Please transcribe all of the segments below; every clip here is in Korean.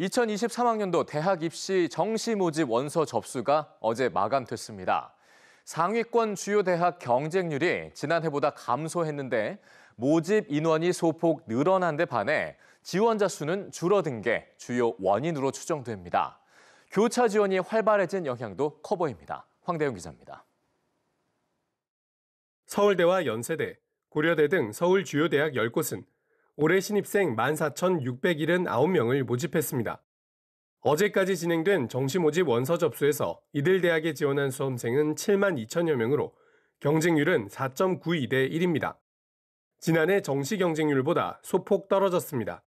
2023학년도 대학 입시 정시 모집 원서 접수가 어제 마감됐습니다. 상위권 주요 대학 경쟁률이 지난해보다 감소했는데 모집 인원이 소폭 늘어난 데 반해 지원자 수는 줄어든 게 주요 원인으로 추정됩니다. 교차 지원이 활발해진 영향도 커 보입니다. 황대영 기자입니다. 서울대와 연세대, 고려대 등 서울 주요 대학 10곳은 올해 신입생 14,679명을 모집했습니다. 어제까지 진행된 정시 모집 원서 접수에서 이들 대학에 지원한 수험생은 7만 2천여 명으로 경쟁률은 4.92대 1입니다. 지난해 정시 경쟁률보다 소폭 떨어졌습니다.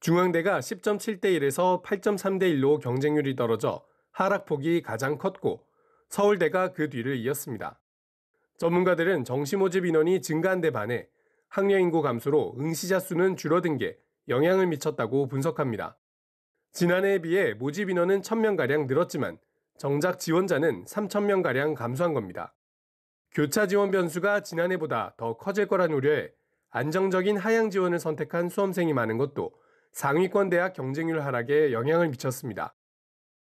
중앙대가 10.7대 1에서 8.3대 1로 경쟁률이 떨어져 하락폭이 가장 컸고 서울대가 그 뒤를 이었습니다. 전문가들은 정시 모집 인원이 증가한 데 반해 학령 인구 감소로 응시자 수는 줄어든 게 영향을 미쳤다고 분석합니다. 지난해에 비해 모집 인원은 1000명가량 늘었지만 정작 지원자는 3000명가량 감소한 겁니다. 교차 지원 변수가 지난해보다 더 커질 거란 우려에 안정적인 하향 지원을 선택한 수험생이 많은 것도 상위권 대학 경쟁률 하락에 영향을 미쳤습니다.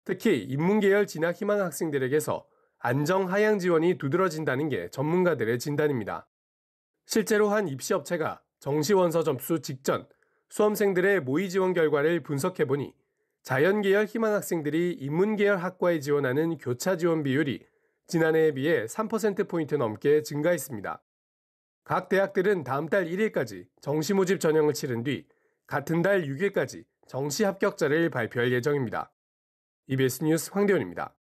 특히 인문계열 진학 희망 학생들에게서 안정 하향 지원이 두드러진다는 게 전문가들의 진단입니다. 실제로 한 입시업체가 정시원서 점수 직전 수험생들의 모의 지원 결과를 분석해보니 자연계열 희망 학생들이 인문계열 학과에 지원하는 교차 지원 비율이 지난해에 비해 3%포인트 넘게 증가했습니다. 각 대학들은 다음 달 1일까지 정시 모집 전형을 치른 뒤 같은 달 6일까지 정시 합격자를 발표할 예정입니다. EBS 뉴스 황대현입니다.